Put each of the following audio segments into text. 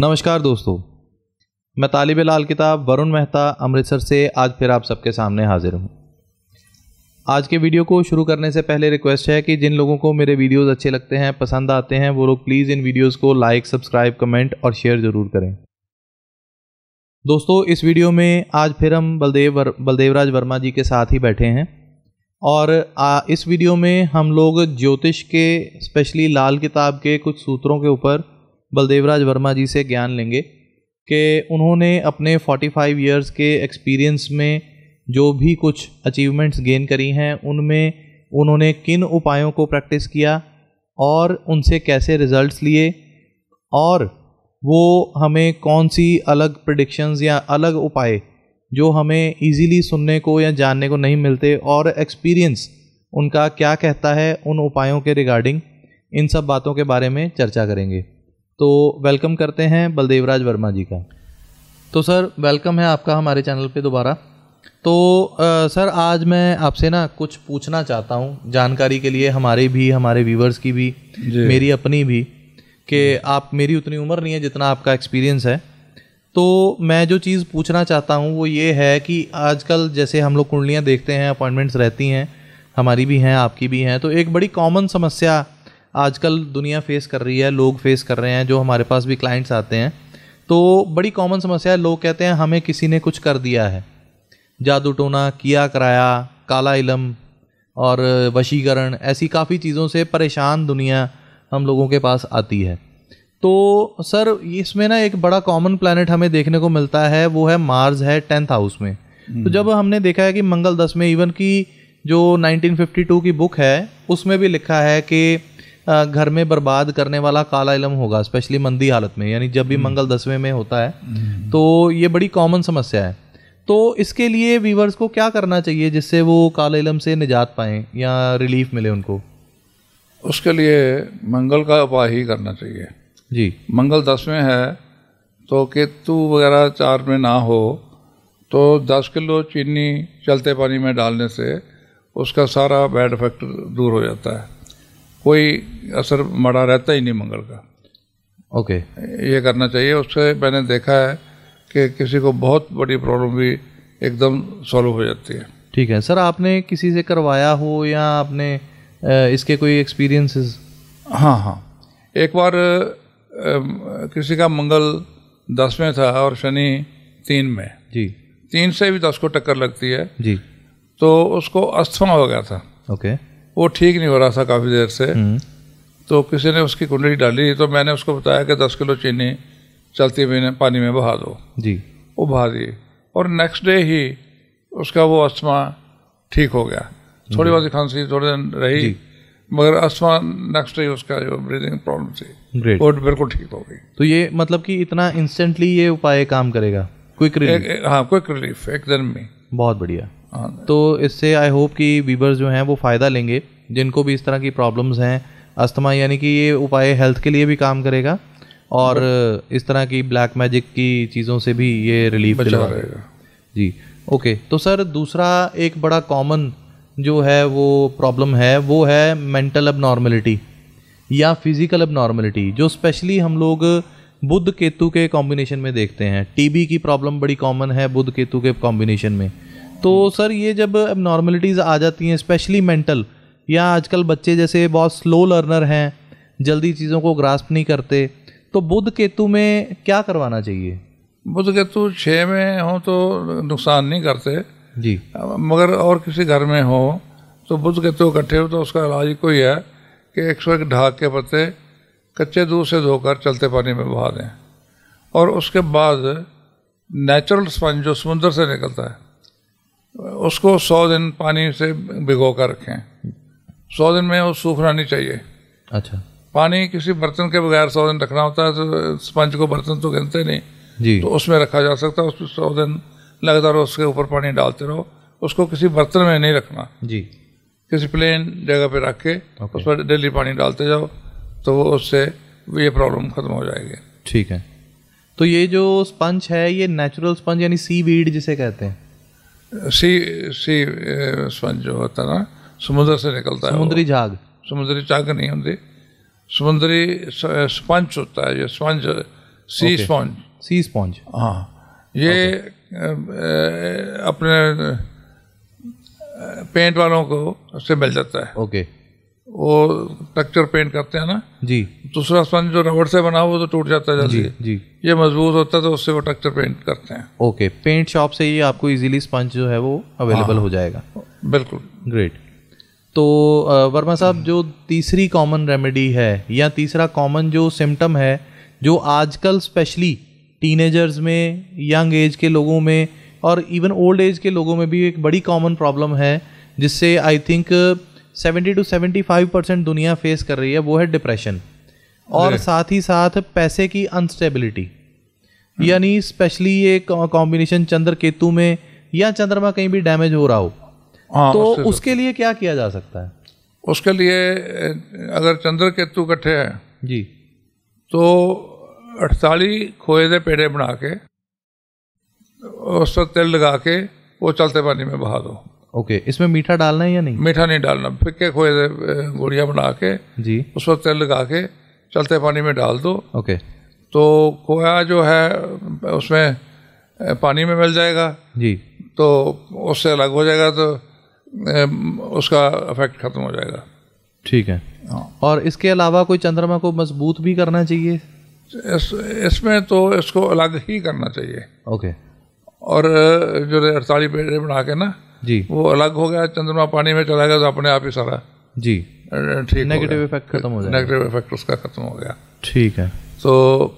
नमस्कार दोस्तों मैं तालिब लाल किताब वरुण मेहता अमृतसर से आज फिर आप सबके सामने हाजिर हूँ आज के वीडियो को शुरू करने से पहले रिक्वेस्ट है कि जिन लोगों को मेरे वीडियोस अच्छे लगते हैं पसंद आते हैं वो लोग प्लीज़ इन वीडियोस को लाइक सब्सक्राइब कमेंट और शेयर ज़रूर करें दोस्तों इस वीडियो में आज फिर हम बलदेव वर, बलदेवराज वर्मा जी के साथ ही बैठे हैं और आ, इस वीडियो में हम लोग ज्योतिष के स्पेशली लाल किताब के कुछ सूत्रों के ऊपर बलदेवराज वर्मा जी से ज्ञान लेंगे कि उन्होंने अपने 45 इयर्स के एक्सपीरियंस में जो भी कुछ अचीवमेंट्स गेन करी हैं उनमें उन्होंने किन उपायों को प्रैक्टिस किया और उनसे कैसे रिजल्ट्स लिए और वो हमें कौन सी अलग प्रडिक्शंस या अलग उपाय जो हमें इजीली सुनने को या जानने को नहीं मिलते और एक्सपीरियंस उनका क्या कहता है उन उपायों के रिगार्डिंग इन सब बातों के बारे में चर्चा करेंगे तो वेलकम करते हैं बलदेवराज वर्मा जी का तो सर वेलकम है आपका हमारे चैनल पे दोबारा तो आ, सर आज मैं आपसे ना कुछ पूछना चाहता हूँ जानकारी के लिए हमारे भी हमारे व्यूवर्स की भी मेरी अपनी भी कि आप मेरी उतनी उम्र नहीं है जितना आपका एक्सपीरियंस है तो मैं जो चीज़ पूछना चाहता हूँ वो ये है कि आजकल जैसे हम लोग कुंडलियाँ देखते हैं अपॉइंटमेंट्स रहती हैं हमारी भी हैं आपकी भी हैं तो एक बड़ी कॉमन समस्या आजकल दुनिया फेस कर रही है लोग फेस कर रहे हैं जो हमारे पास भी क्लाइंट्स आते हैं तो बड़ी कॉमन समस्या है लोग कहते हैं हमें किसी ने कुछ कर दिया है जादू टोना किया कराया काला इलम और वशीकरण ऐसी काफ़ी चीज़ों से परेशान दुनिया हम लोगों के पास आती है तो सर इसमें ना एक बड़ा कॉमन प्लानट हमें देखने को मिलता है वो है मार्स है टेंथ हाउस में तो हम्म। जब हमने देखा है कि मंगल दस में इवन की जो 1952 की बुक है उसमें भी लिखा है कि घर में बर्बाद करने वाला काला इलम होगा स्पेशली मंदी हालत में यानी जब भी हम्म। मंगल दसवें में होता है हम्म। तो ये बड़ी कॉमन समस्या है तो इसके लिए वीवर्स को क्या करना चाहिए जिससे वो काला इलम से निजात पाएँ या रिलीफ मिले उनको उसके लिए मंगल का उपाय ही करना चाहिए जी मंगल दसवें है तो केतु वगैरह चार में ना हो तो दस किलो चीनी चलते पानी में डालने से उसका सारा बैड इफेक्ट दूर हो जाता है कोई असर मड़ा रहता ही नहीं मंगल का ओके okay. ये करना चाहिए उससे मैंने देखा है कि किसी को बहुत बड़ी प्रॉब्लम भी एकदम सॉल्व हो जाती है ठीक है सर आपने किसी से करवाया हो या आपने इसके कोई एक्सपीरियंसेस हाँ हाँ एक बार किसी का मंगल दस में था और शनि तीन में जी तीन से भी दस को टक्कर लगती है जी तो उसको अस्थमा हो गया था ओके okay. वो ठीक नहीं हो रहा था काफ़ी देर से हम्म। तो किसी ने उसकी कुंडली डाली तो मैंने उसको बताया कि दस किलो चीनी चलती महीने पानी में बहा दो जी वो बहा दिए और नेक्स्ट डे ही उसका वो अस्थमा ठीक हो गया थोड़ी बहुत खांसी थोड़े दिन रही मगर अस्थमा नेक्स्ट डे उसका जो ब्रीदिंग प्रॉब्लम थी वो बिल्कुल ठीक हो गई तो ये मतलब कि इतना इंस्टेंटली ये उपाय काम करेगा क्विक रिलीफ हाँ क्विक रिलीफ एक दिन में बहुत बढ़िया तो इससे आई होप कि वीवर्स जो हैं वो फ़ायदा लेंगे जिनको भी इस तरह की प्रॉब्लम्स हैं अस्थमा यानी कि ये उपाय हेल्थ के लिए भी काम करेगा और इस तरह की ब्लैक मैजिक की चीज़ों से भी ये रिलीफ रहेगा जी ओके तो सर दूसरा एक बड़ा कॉमन जो है वो प्रॉब्लम है वो है मेंटल अबनॉर्मलिटी या फिज़िकल अबनॉर्मलिटी जो स्पेशली हम लोग बुद्ध केतु के कॉम्बिनेशन में देखते हैं टीबी की प्रॉब्लम बड़ी कॉमन है बुद्ध केतु के कॉम्बिनेशन में तो सर ये जब नॉर्मेलिटीज़ आ जाती हैं स्पेशली मेंटल या आजकल बच्चे जैसे बहुत स्लो लर्नर हैं जल्दी चीज़ों को ग्रास्प नहीं करते तो बुध केतु में क्या करवाना चाहिए बुध केतु छः में हो तो नुकसान नहीं करते जी मगर और किसी घर में हो तो बुध केतु इकट्ठे हो तो उसका इलाज कोई है कि एक सौ एक ढाक के पत्ते कच्चे दूध से धोकर चलते पानी में बहा दें और उसके बाद नेचुरल स्पंज जो समुंदर से निकलता है उसको सौ दिन पानी से भिगो कर रखें सौ दिन में वो सूख रहनी चाहिए अच्छा पानी किसी बर्तन के बगैर सौ दिन रखना होता है तो स्पंज को बर्तन तो गिनते नहीं जी तो उसमें रखा जा सकता है उसमें सौ दिन लगातार उसके ऊपर पानी डालते रहो उसको किसी बर्तन में नहीं रखना जी किसी प्लेन जगह पे रख के उस पर डेली पानी डालते जाओ तो वो उससे ये प्रॉब्लम खत्म हो जाएगी ठीक है तो ये जो स्पंज है ये नेचुरल स्पंज यानी सी वीड जिसे कहते हैं सी सी स्पंज जो होता है ना समुद्र से निकलता समुद्री है समुद्री झाग समुद्री झाग नहीं होती समुद्री स्पंज होता है ये स्पंज सी स्पंज सी स्पंज हाँ ये अपने पेंट वालों को उससे मिल जाता है ओके okay. वो टेक्चर पेंट करते हैं ना जी दूसरा स्पंज जो रबड़ से बना हो तो टूट जाता है जी जी ये मजबूत होता है तो उससे वो टेक्चर पेंट करते हैं ओके पेंट शॉप से ही आपको इजीली स्पंज जो है वो अवेलेबल हाँ, हो जाएगा बिल्कुल ग्रेट तो वर्मा साहब जो तीसरी कॉमन रेमेडी है या तीसरा कॉमन जो सिम्टम है जो आजकल स्पेशली टीनेजर्स में यंग एज के लोगों में और इवन ओल्ड एज के लोगों में भी एक बड़ी कॉमन प्रॉब्लम है जिससे I think seventy two seventy five percent दुनिया फेस कर रही है वो है डिप्रेशन और साथ ही साथ पैसे की अनस्टेबिलिटी hmm. यानी स्पेशली ये कॉम्बिनेशन चंद्र केतु में या चंद्रमा कहीं भी डैमेज हो रहा हो आ, हाँ, तो उसके, उसके लिए क्या किया जा सकता है उसके लिए अगर चंद्र केतु इकट्ठे हैं जी तो अठताली खोए दे पेड़े बना के उस पर तिल लगा के वो चलते पानी में बहा दो ओके okay, इसमें मीठा डालना है या नहीं मीठा नहीं डालना फिक्के खोए गुड़िया बना के जी उस पर तेल लगा के चलते पानी में डाल दो ओके okay. तो खोया जो है उसमें पानी में मिल जाएगा जी तो उससे अलग हो जाएगा तो उसका इफेक्ट खत्म हो जाएगा ठीक है हाँ। और इसके अलावा कोई चंद्रमा को मजबूत भी करना चाहिए इस इसमें तो इसको अलग ही करना चाहिए ओके और जो अड़ताली पेड़े बना के ना जी वो अलग हो गया चंद्रमा पानी में चला गया तो अपने आप ही सारा जी ठीक नेगेटिव इफेक्ट खत्म हो गया नेगेटिव इफेक्ट उसका खत्म हो गया ठीक है तो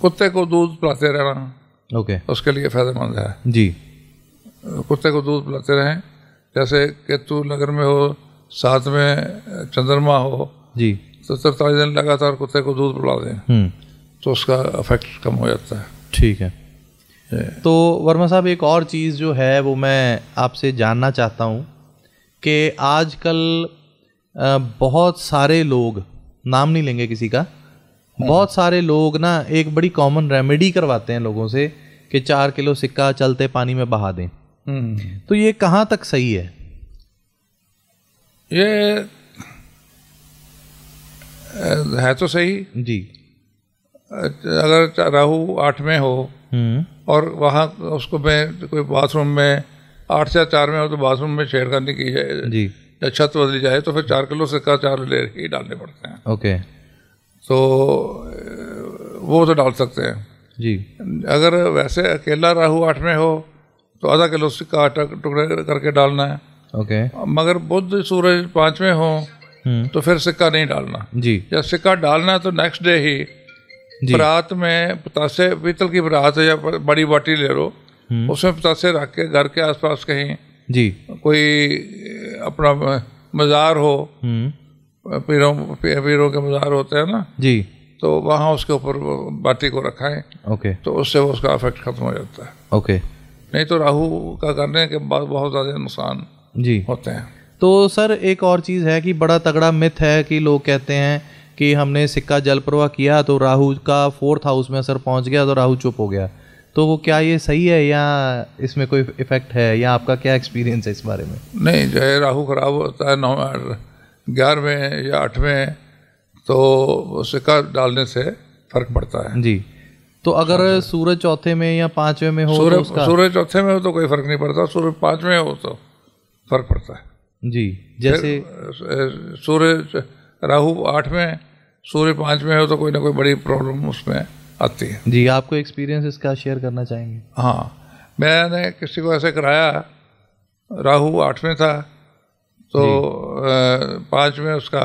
कुत्ते को दूध पिलाते रहना ओके उसके लिए फायदेमंद है जी कुत्ते को दूध पिलाते रहें जैसे केतु नगर में हो साथ में चंद्रमा हो जी तो तरतालीस दिन लगातार कुत्ते को दूध पिला दें हम्म। तो उसका इफेक्ट कम हो जाता है ठीक है तो वर्मा साहब एक और चीज़ जो है वो मैं आपसे जानना चाहता हूँ कि आजकल बहुत सारे लोग नाम नहीं लेंगे किसी का बहुत सारे लोग ना एक बड़ी कॉमन रेमेडी करवाते हैं लोगों से कि चार किलो सिक्का चलते पानी में बहा दें हम्म। तो ये कहाँ तक सही है ये है तो सही जी अगर राहु आठ में हो हम्म। और वहाँ उसको मैं कोई बाथरूम में आठ से चार में हो तो बाथरूम में छेड़खानी की जाए जी या छत बदली जाए तो फिर चार किलो से का चार ले ही डालने पड़ते हैं ओके तो वो तो डाल सकते हैं जी अगर वैसे अकेला राहू आठ में हो तो आधा किलो सिक्का आटा टुकड़े करके डालना है ओके मगर बुद्ध सूरज पाँच में हो हम्म। तो फिर सिक्का नहीं डालना जी या सिक्का डालना है तो नेक्स्ट डे ही बरात में पतासे पीतल की बरात या बड़ी बाटी ले लो हम्म। उसमें पतासे रख के घर के आसपास कहीं जी कोई अपना मज़ार हो हम्म। पीरों पीरों के मज़ार होते हैं ना जी तो वहाँ उसके ऊपर बाटी को है ओके तो उससे वो उसका इफेक्ट खत्म हो जाता है ओके नहीं तो राहु का करने के बाद बहुत ज़्यादा नुकसान जी होते हैं तो सर एक और चीज़ है कि बड़ा तगड़ा मिथ है कि लोग कहते हैं कि हमने सिक्का जल प्रवाह किया तो राहु का फोर्थ हाउस में असर पहुंच गया तो राहु चुप हो गया तो वो क्या ये सही है या इसमें कोई इफेक्ट है या आपका क्या एक्सपीरियंस है इस बारे में नहीं जो है राहु खराब होता है नौ ग्यारहवें या आठवें तो सिक्का डालने से फर्क पड़ता है जी तो अगर सूरज चौथे में या पांचवें में हो सूर्य तो चौथे में हो तो कोई फर्क नहीं पड़ता सूर्य पांचवें हो तो फर्क पड़ता है जी जैसे सूर्य राहु आठवें सूर्य पाँच में हो तो कोई ना कोई बड़ी प्रॉब्लम उसमें आती है जी आपको एक्सपीरियंस इसका शेयर करना चाहेंगे हाँ मैंने किसी को ऐसे कराया राहु आठ में था तो पाँच में उसका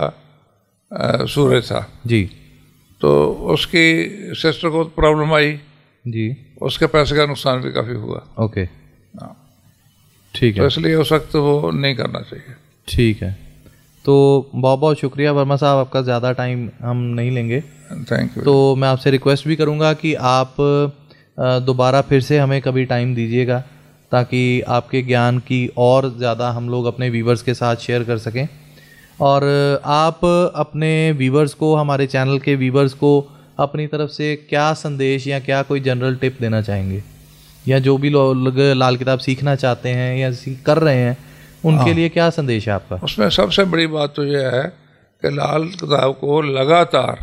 सूर्य था जी तो उसकी सिस्टर को प्रॉब्लम आई जी उसके पैसे का नुकसान भी काफ़ी हुआ ओके हाँ। ठीक है तो इसलिए उस वक्त वो नहीं करना चाहिए ठीक है तो बहुत बहुत शुक्रिया वर्मा साहब आपका ज़्यादा टाइम हम नहीं लेंगे थैंक यू तो मैं आपसे रिक्वेस्ट भी करूँगा कि आप दोबारा फिर से हमें कभी टाइम दीजिएगा ताकि आपके ज्ञान की और ज़्यादा हम लोग अपने व्यूवर्स के साथ शेयर कर सकें और आप अपने व्यूवर्स को हमारे चैनल के व्यूवर्स को अपनी तरफ से क्या संदेश या क्या कोई जनरल टिप देना चाहेंगे या जो भी लोग लाल किताब सीखना चाहते हैं या कर रहे हैं उनके हाँ। लिए क्या संदेश है आपका उसमें सबसे बड़ी बात तो यह है कि लाल किताब को लगातार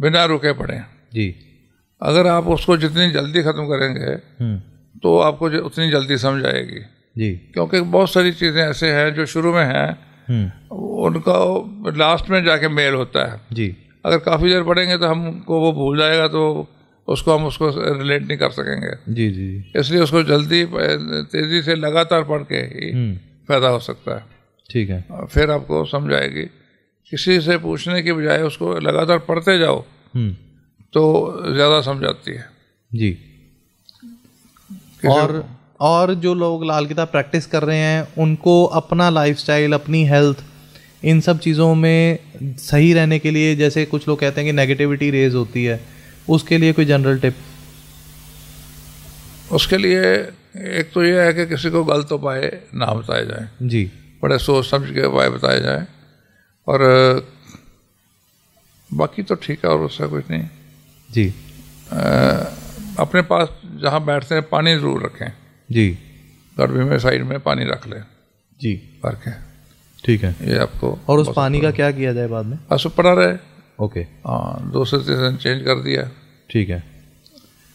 बिना रुके पड़े जी अगर आप उसको जितनी जल्दी ख़त्म करेंगे हम्म। तो आपको उतनी जल्दी समझ आएगी जी क्योंकि बहुत सारी चीज़ें ऐसे हैं जो शुरू में हैं हम्म। उनका लास्ट में जाके मेल होता है जी अगर काफ़ी देर पढ़ेंगे तो हमको वो भूल जाएगा तो उसको हम उसको रिलेट नहीं कर सकेंगे जी जी इसलिए उसको जल्दी तेज़ी से लगातार पढ़ के ही हम्म। पैदा हो सकता है ठीक है फिर आपको समझ आएगी किसी से पूछने के बजाय उसको लगातार पढ़ते जाओ हम्म। तो ज़्यादा समझ आती है जी और और जो लोग लाल किताब प्रैक्टिस कर रहे हैं उनको अपना लाइफस्टाइल अपनी हेल्थ इन सब चीज़ों में सही रहने के लिए जैसे कुछ लोग कहते हैं कि नेगेटिविटी रेज होती है उसके लिए कोई जनरल टिप उसके लिए एक तो यह है कि किसी को गलत उपाय ना बताए जाए जी बड़े सोच समझ के उपाय बताए जाए और बाकी तो ठीक है और उसका कुछ नहीं जी आ, अपने पास जहाँ बैठते हैं पानी जरूर रखें जी गर्मी में साइड में पानी रख लें जी रखें ठीक है ये आपको और उस पानी का क्या किया जाए बाद में असुप पड़ा रहे ओके हाँ से तीसरे चेंज कर दिया ठीक है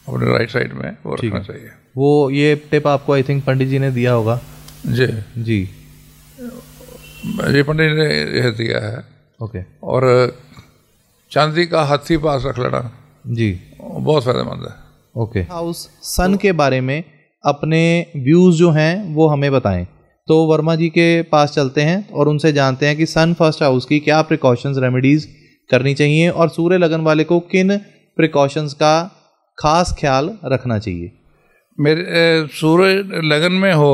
अपने राइट साइड में वो रखना चाहिए वो ये टिप आपको आई थिंक पंडित जी ने दिया होगा जी जी ये पंडित ने यह दिया है ओके और चांदी का हाथी पास रख लेना जी बहुत फायदेमंद है ओके हाउस सन के बारे में अपने व्यूज़ जो हैं वो हमें बताएं तो वर्मा जी के पास चलते हैं और उनसे जानते हैं कि सन फर्स्ट हाउस की क्या प्रिकॉशंस रेमेडीज़ करनी चाहिए और सूर्य लगन वाले को किन प्रिकॉशंस का खास ख्याल रखना चाहिए मेरे सूर्य लगन में हो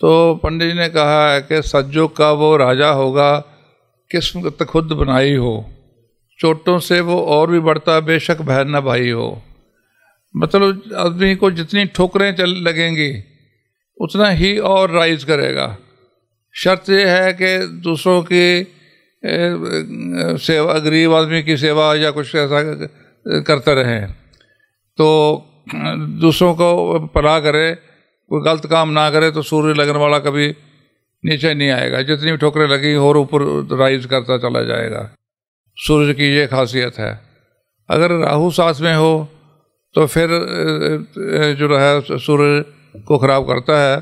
तो पंडित जी ने कहा है कि सज्जो का वो राजा होगा किस्मत खुद बनाई हो चोटों से वो और भी बढ़ता बेशक बहन न भाई हो मतलब आदमी को जितनी ठोकरें चल लगेंगी उतना ही और राइज करेगा शर्त यह है कि दूसरों की सेवा गरीब आदमी की सेवा या कुछ ऐसा करते रहें तो दूसरों को पला करे कोई गलत काम ना करे तो सूर्य लगने वाला कभी नीचे नहीं आएगा जितनी भी ठोकरें लगी और ऊपर राइज करता चला जाएगा सूर्य की ये खासियत है अगर राहु सास में हो तो फिर जो है सूर्य को ख़राब करता है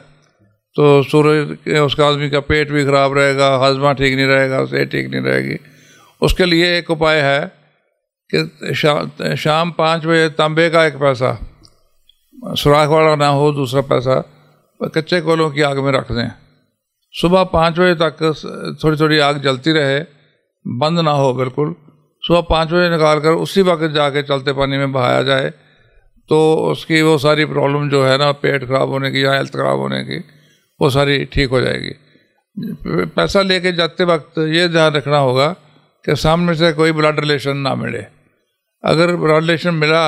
तो सूर्य उसका आदमी का पेट भी खराब रहेगा हाजमा ठीक नहीं रहेगा सेहत ठीक नहीं रहेगी उसके लिए एक उपाय है कि शा, शाम पाँच बजे तांबे का एक पैसा सुराख वाला ना हो दूसरा पैसा कच्चे कोलों की आग में रख दें सुबह पाँच बजे तक थोड़ी थोड़ी आग जलती रहे बंद ना हो बिल्कुल सुबह पाँच बजे निकाल कर उसी वक्त जाके चलते पानी में बहाया जाए तो उसकी वो सारी प्रॉब्लम जो है ना पेट खराब होने की या हेल्थ खराब होने की वो सारी ठीक हो जाएगी पैसा लेके जाते वक्त ये ध्यान रखना होगा कि सामने से कोई ब्लड रिलेशन ना मिले अगर ब्लड रिलेशन मिला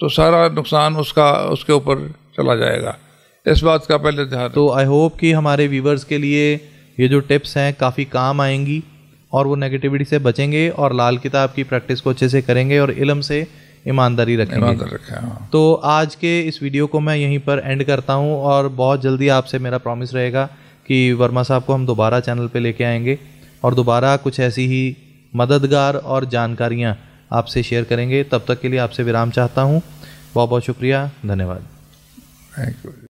तो सारा नुकसान उसका उसके ऊपर चला जाएगा इस बात का पहले ध्यान तो आई होप कि हमारे व्यूवर्स के लिए ये जो टिप्स हैं काफ़ी काम आएंगी और वो नेगेटिविटी से बचेंगे और लाल किताब की प्रैक्टिस को अच्छे से करेंगे और इलम से ईमानदारी रखेंगे ईमानदार रखें हाँ। तो आज के इस वीडियो को मैं यहीं पर एंड करता हूँ और बहुत जल्दी आपसे मेरा प्रॉमिस रहेगा कि वर्मा साहब को हम दोबारा चैनल पे लेके आएंगे और दोबारा कुछ ऐसी ही मददगार और जानकारियाँ आपसे शेयर करेंगे तब तक के लिए आपसे विराम चाहता हूँ बहुत बहुत शुक्रिया धन्यवाद थैंक यू